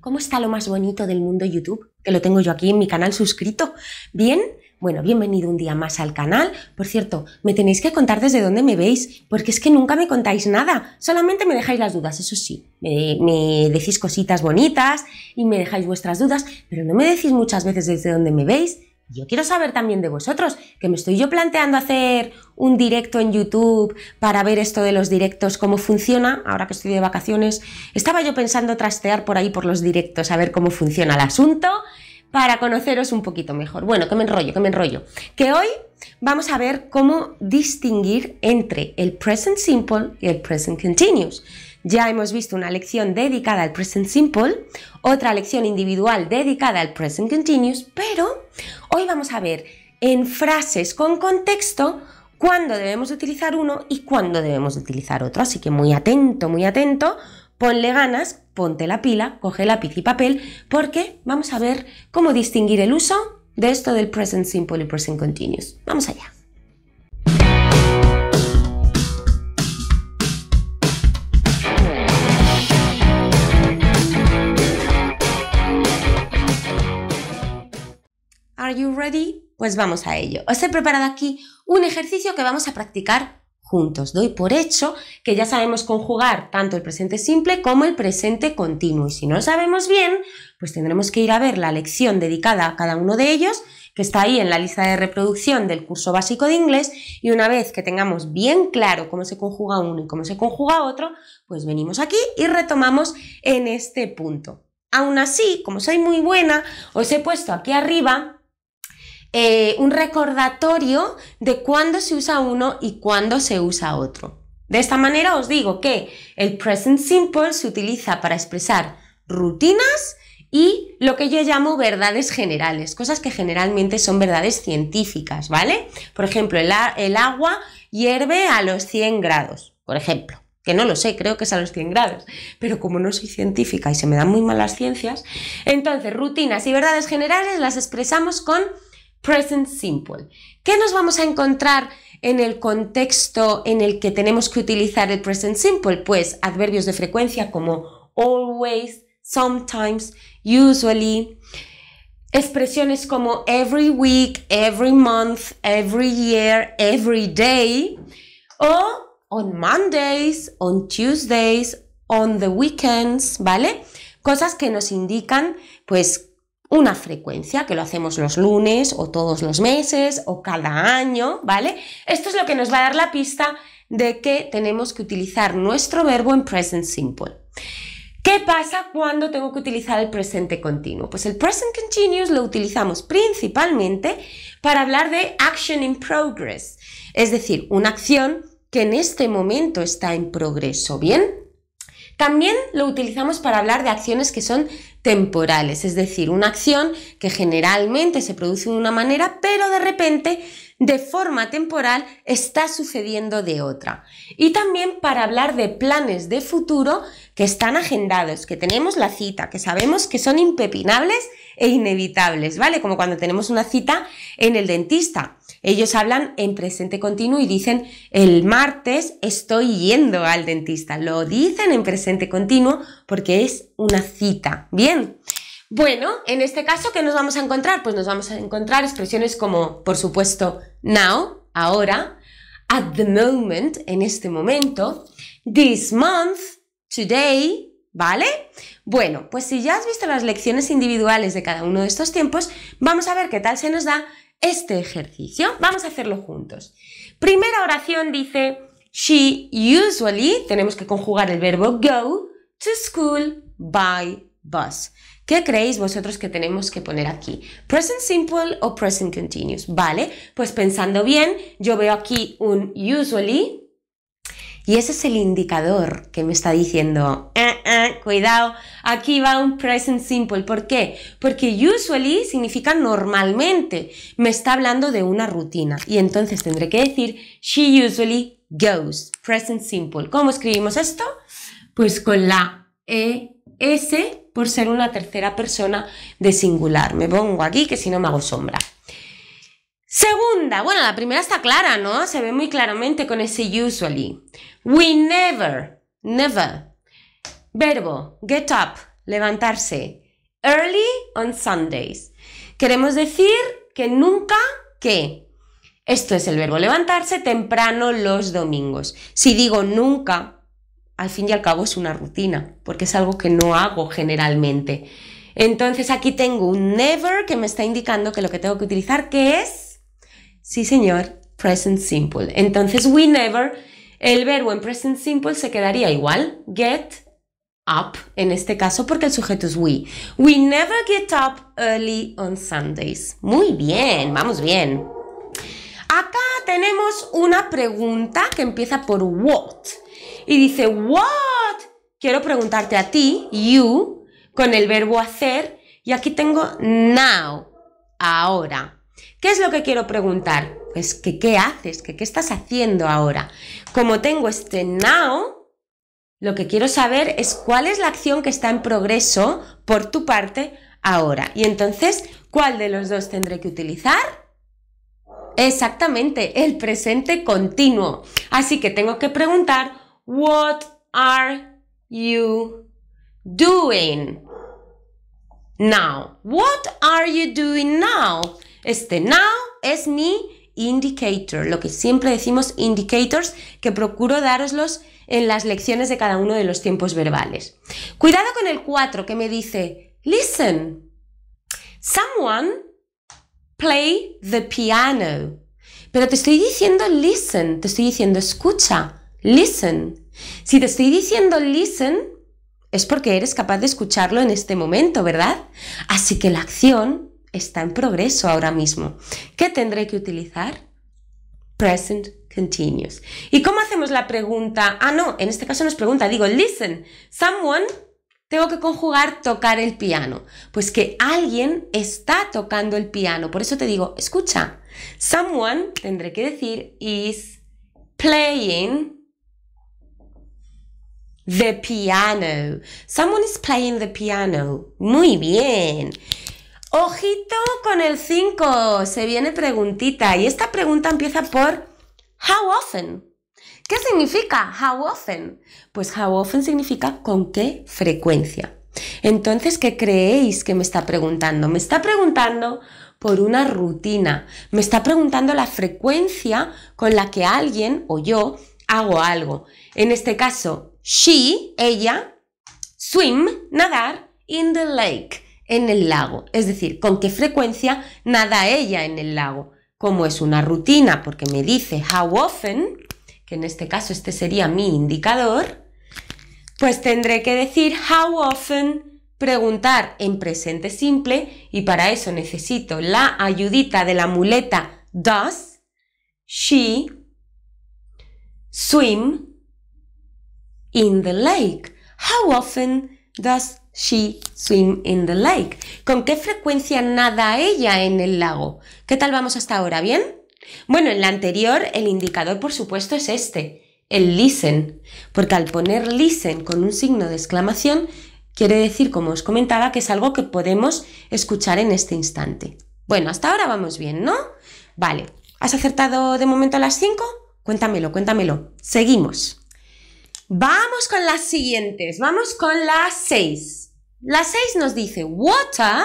¿Cómo está lo más bonito del mundo YouTube? Que lo tengo yo aquí en mi canal suscrito. ¿Bien? Bueno, bienvenido un día más al canal. Por cierto, me tenéis que contar desde dónde me veis, porque es que nunca me contáis nada. Solamente me dejáis las dudas, eso sí. Me, decís cositas bonitas y me dejáis vuestras dudas, pero no me decís muchas veces desde dónde me veis. Yo quiero saber también de vosotros, que me estoy yo planteando hacer un directo en YouTube para ver esto de los directos, cómo funciona, ahora que estoy de vacaciones. Estaba yo pensando trastear por ahí por los directos, a ver cómo funciona el asunto, para conoceros un poquito mejor. Bueno, que me enrollo, que me enrollo. Que hoy vamos a ver cómo distinguir entre el present simple y el present continuous. Ya hemos visto una lección dedicada al present simple, otra lección individual dedicada al present continuous, pero hoy vamos a ver en frases con contexto cuándo debemos utilizar uno y cuándo debemos utilizar otro. Así que muy atento, muy atento, ponle ganas, ponte la pila, coge lápiz y papel, porque vamos a ver cómo distinguir el uso de esto del present simple y present continuous. Vamos allá. Are you ready? Pues vamos a ello. Os he preparado aquí un ejercicio que vamos a practicar juntos. Doy por hecho que ya sabemos conjugar tanto el presente simple como el presente continuo. Y si no lo sabemos bien, pues tendremos que ir a ver la lección dedicada a cada uno de ellos, que está ahí en la lista de reproducción del curso básico de inglés. Y una vez que tengamos bien claro cómo se conjuga uno y cómo se conjuga otro, pues venimos aquí y retomamos en este punto. Aún así, como soy muy buena, os he puesto aquí arriba eh, un recordatorio de cuándo se usa uno y cuándo se usa otro. De esta manera os digo que el present simple se utiliza para expresar rutinas y lo que yo llamo verdades generales, cosas que generalmente son verdades científicas, ¿vale? Por ejemplo, el, agua hierve a los 100 grados, por ejemplo, que no lo sé, creo que es a los 100 grados, pero como no soy científica y se me dan muy mal las ciencias, entonces rutinas y verdades generales las expresamos con present simple. ¿Qué nos vamos a encontrar en el contexto en el que tenemos que utilizar el present simple? Pues adverbios de frecuencia como always, sometimes, usually, expresiones como every week, every month, every year, every day, o on Mondays, on Tuesdays, on the weekends, ¿vale? Cosas que nos indican pues una frecuencia, que lo hacemos los lunes o todos los meses o cada año, ¿vale? Esto es lo que nos va a dar la pista de que tenemos que utilizar nuestro verbo en present simple. ¿Qué pasa cuando tengo que utilizar el presente continuo? Pues el present continuous lo utilizamos principalmente para hablar de action in progress, es decir, una acción que en este momento está en progreso, ¿bien? También lo utilizamos para hablar de acciones que son temporales, es decir, una acción que generalmente se produce de una manera, pero de repente, de forma temporal, está sucediendo de otra. Y también para hablar de planes de futuro que están agendados, que tenemos la cita, que sabemos que son impepinables e inevitables, ¿vale? Como cuando tenemos una cita en el dentista ellos hablan en presente continuo y dicen el martes estoy yendo al dentista. Lo dicen en presente continuo porque es una cita. Bien. Bueno, en este caso, ¿qué nos vamos a encontrar? Pues nos vamos a encontrar expresiones como, por supuesto, now, ahora, at the moment, en este momento, this month, today, ¿vale? Bueno, pues si ya has visto las lecciones individuales de cada uno de estos tiempos, vamos a ver qué tal se nos da este ejercicio. Vamos a hacerlo juntos. Primera oración dice, she usually, tenemos que conjugar el verbo go to school by bus. ¿Qué creéis vosotros que tenemos que poner aquí? ¿Present simple o present continuous? Vale, pues pensando bien, yo veo aquí un usually y ese es el indicador que me está diciendo, eh, eh, cuidado, aquí va un present simple. ¿Por qué? Porque usually significa normalmente. Me está hablando de una rutina. Y entonces tendré que decir, she usually goes. Present simple. ¿Cómo escribimos esto? Pues con la ES por ser una tercera persona de singular. Me pongo aquí que si no me hago sombra. Segunda, bueno, la primera está clara, ¿no? Se ve muy claramente con ese usually. We never, never. Verbo, get up, levantarse. Early on Sundays. Queremos decir que nunca que. Esto es el verbo levantarse temprano los domingos. Si digo nunca, al fin y al cabo es una rutina, porque es algo que no hago generalmente. Entonces aquí tengo un never que me está indicando que lo que tengo que utilizar que es Sí, señor, present simple. Entonces, we never, el verbo en present simple se quedaría igual, get up, en este caso porque el sujeto es we. We never get up early on Sundays. Muy bien, vamos bien. Acá tenemos una pregunta que empieza por what y dice what. Quiero preguntarte a ti, you, con el verbo hacer y aquí tengo now, ahora. ¿Qué es lo que quiero preguntar? Pues que qué haces, que qué estás haciendo ahora. Como tengo este now, lo que quiero saber es cuál es la acción que está en progreso por tu parte ahora. Y entonces, ¿cuál de los dos tendré que utilizar? Exactamente, el presente continuo. Así que tengo que preguntar, what are you doing now? What are you doing now? Este now es mi indicator, lo que siempre decimos indicators, que procuro daroslos en las lecciones de cada uno de los tiempos verbales. Cuidado con el 4 que me dice, listen, someone play the piano. Pero te estoy diciendo listen, te estoy diciendo escucha, listen. Si te estoy diciendo listen, es porque eres capaz de escucharlo en este momento, ¿verdad? Así que la acción está en progreso ahora mismo. ¿Qué tendré que utilizar? Present continuous. ¿Y cómo hacemos la pregunta? Ah, no, en este caso nos pregunta, digo, listen, someone, tengo que conjugar tocar el piano. Pues que alguien está tocando el piano. Por eso te digo, escucha, someone, tendré que decir, is playing the piano. Someone is playing the piano. Muy bien. Ojito con el 5, se viene preguntita y esta pregunta empieza por how often. ¿Qué significa how often? Pues how often significa con qué frecuencia. Entonces, ¿qué creéis que me está preguntando? Me está preguntando por una rutina, me está preguntando la frecuencia con la que alguien o yo hago algo. En este caso, she, ella, swim, nadar, in the lake en el lago, es decir, con qué frecuencia nada ella en el lago. Como es una rutina, porque me dice how often, que en este caso este sería mi indicador, pues tendré que decir how often, preguntar en presente simple y para eso necesito la ayudita de la muleta does, she, swim in the lake. How often does she swim in the lake? ¿Con qué frecuencia nada ella en el lago? ¿Qué tal vamos hasta ahora? ¿Bien? Bueno, en la anterior el indicador por supuesto es este, el listen, porque al poner listen con un signo de exclamación quiere decir, como os comentaba, que es algo que podemos escuchar en este instante. Bueno, hasta ahora vamos bien, ¿no? Vale, ¿has acertado de momento a las 5? Cuéntamelo, cuéntamelo. Seguimos. Vamos con las siguientes, vamos con las 6. La 6 nos dice water.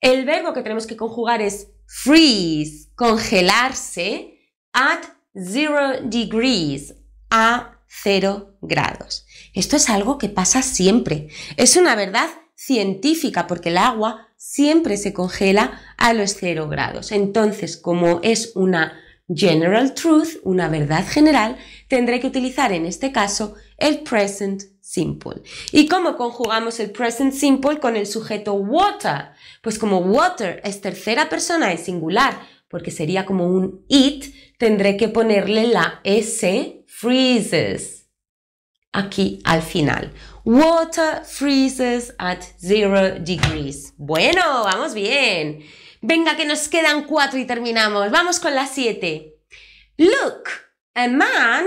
El verbo que tenemos que conjugar es freeze, congelarse, at zero degrees, a cero grados. Esto es algo que pasa siempre. Es una verdad científica porque el agua siempre se congela a los cero grados. Entonces, como es una general truth, una verdad general, tendré que utilizar en este caso el present simple. ¿Y cómo conjugamos el present simple con el sujeto water? Pues como water es tercera persona en singular, porque sería como un it, tendré que ponerle la S freezes aquí al final. Water freezes at zero degrees. Bueno, vamos bien. Venga, que nos quedan cuatro y terminamos. Vamos con las siete. Look, a man,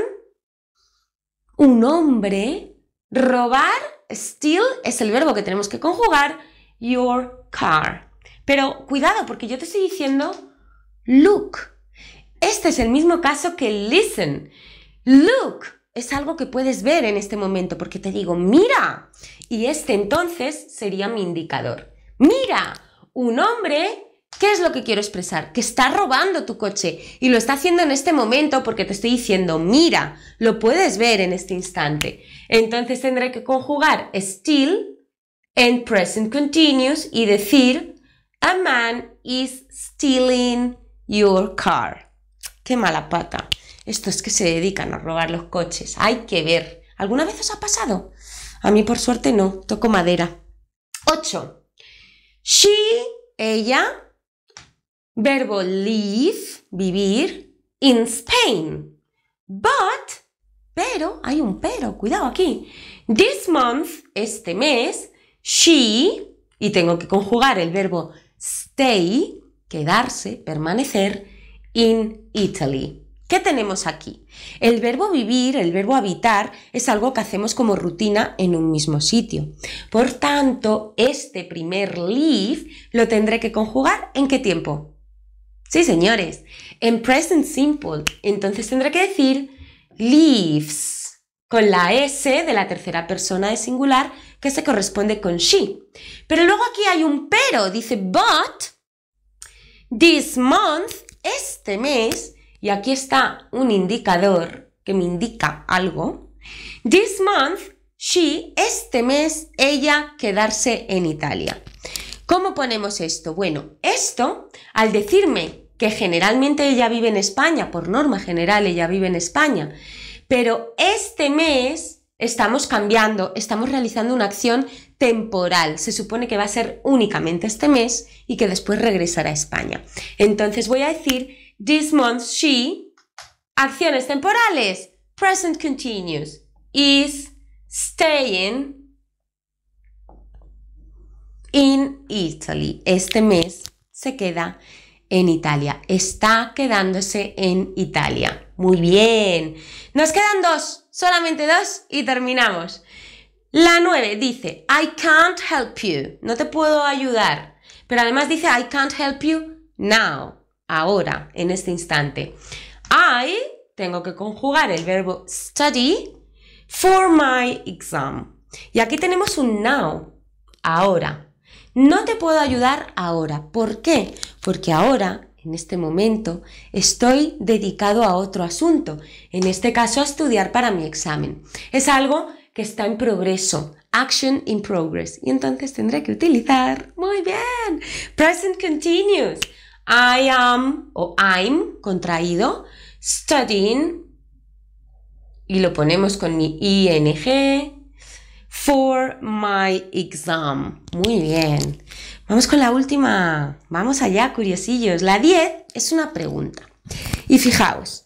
un hombre, robar, steal es el verbo que tenemos que conjugar, your car. Pero cuidado, porque yo te estoy diciendo look. Este es el mismo caso que listen. Look es algo que puedes ver en este momento, porque te digo, mira. Y este entonces sería mi indicador. Mira, un hombre ¿Qué es lo que quiero expresar? Que está robando tu coche y lo está haciendo en este momento porque te estoy diciendo, mira, lo puedes ver en este instante. Entonces tendré que conjugar still and present continuous y decir, a man is stealing your car. Qué mala pata. Esto es que se dedican a robar los coches. Hay que ver. ¿Alguna vez os ha pasado? A mí por suerte no. Toco madera. 8. She, ella, Verbo live, vivir, in Spain. But, pero, hay un pero, cuidado aquí. This month, este mes, she, y tengo que conjugar el verbo stay, quedarse, permanecer, in Italy. ¿Qué tenemos aquí? El verbo vivir, el verbo habitar, es algo que hacemos como rutina en un mismo sitio. Por tanto, este primer live lo tendré que conjugar en qué tiempo? Sí, señores, en present simple. Entonces tendrá que decir leaves con la S de la tercera persona de singular que se corresponde con she. Pero luego aquí hay un pero, dice but this month, este mes, y aquí está un indicador que me indica algo. This month, she, este mes, ella quedarse en Italia. ¿Cómo ponemos esto? Bueno, esto, al decirme que generalmente ella vive en España, por norma general ella vive en España, pero este mes estamos cambiando, estamos realizando una acción temporal. Se supone que va a ser únicamente este mes y que después regresará a España. Entonces voy a decir, this month she, acciones temporales, present continuous, is staying in Italy. Este mes se queda en Italia. Está quedándose en Italia. Muy bien. Nos quedan dos, solamente dos y terminamos. La nueve dice, I can't help you. No te puedo ayudar. Pero además dice, I can't help you now. Ahora, en este instante. I tengo que conjugar el verbo study for my exam. Y aquí tenemos un now. Ahora. No te puedo ayudar ahora. ¿Por qué? Porque ahora en este momento estoy dedicado a otro asunto, en este caso a estudiar para mi examen. Es algo que está en progreso, action in progress, y entonces tendré que utilizar, muy bien, present continuous, I am o I'm contraído, studying, y lo ponemos con mi ing, for my exam. Muy bien. Vamos con la última. Vamos allá, curiosillos. La 10 es una pregunta. Y fijaos,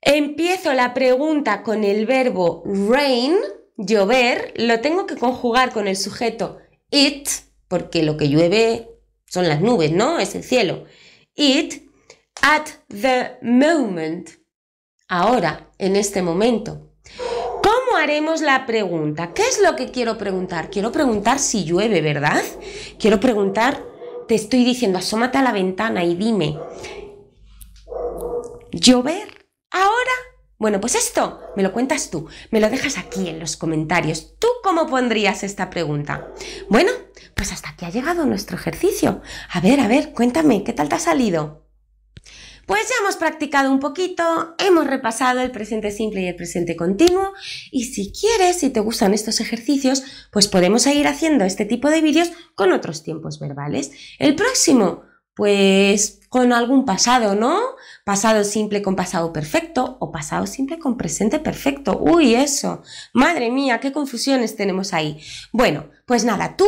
empiezo la pregunta con el verbo rain, llover, lo tengo que conjugar con el sujeto it, porque lo que llueve son las nubes, ¿no? Es el cielo. It at the moment. Ahora, en este momento haremos la pregunta? ¿Qué es lo que quiero preguntar? Quiero preguntar si llueve, ¿verdad? Quiero preguntar, te estoy diciendo, asómate a la ventana y dime, ¿llover? ¿Ahora? Bueno, pues esto me lo cuentas tú, me lo dejas aquí en los comentarios. ¿Tú cómo pondrías esta pregunta? Bueno, pues hasta aquí ha llegado nuestro ejercicio. A ver, a ver, cuéntame, ¿qué tal te ha salido? Pues ya hemos practicado un poquito, hemos repasado el presente simple y el presente continuo y si quieres, si te gustan estos ejercicios, pues podemos seguir haciendo este tipo de vídeos con otros tiempos verbales. El próximo, pues con algún pasado, ¿no? Pasado simple con pasado perfecto o pasado simple con presente perfecto. Uy, eso. Madre mía, qué confusiones tenemos ahí. Bueno, pues nada, tú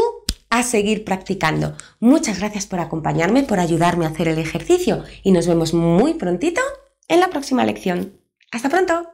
a seguir practicando. Muchas gracias por acompañarme, por ayudarme a hacer el ejercicio y nos vemos muy prontito en la próxima lección. ¡Hasta pronto!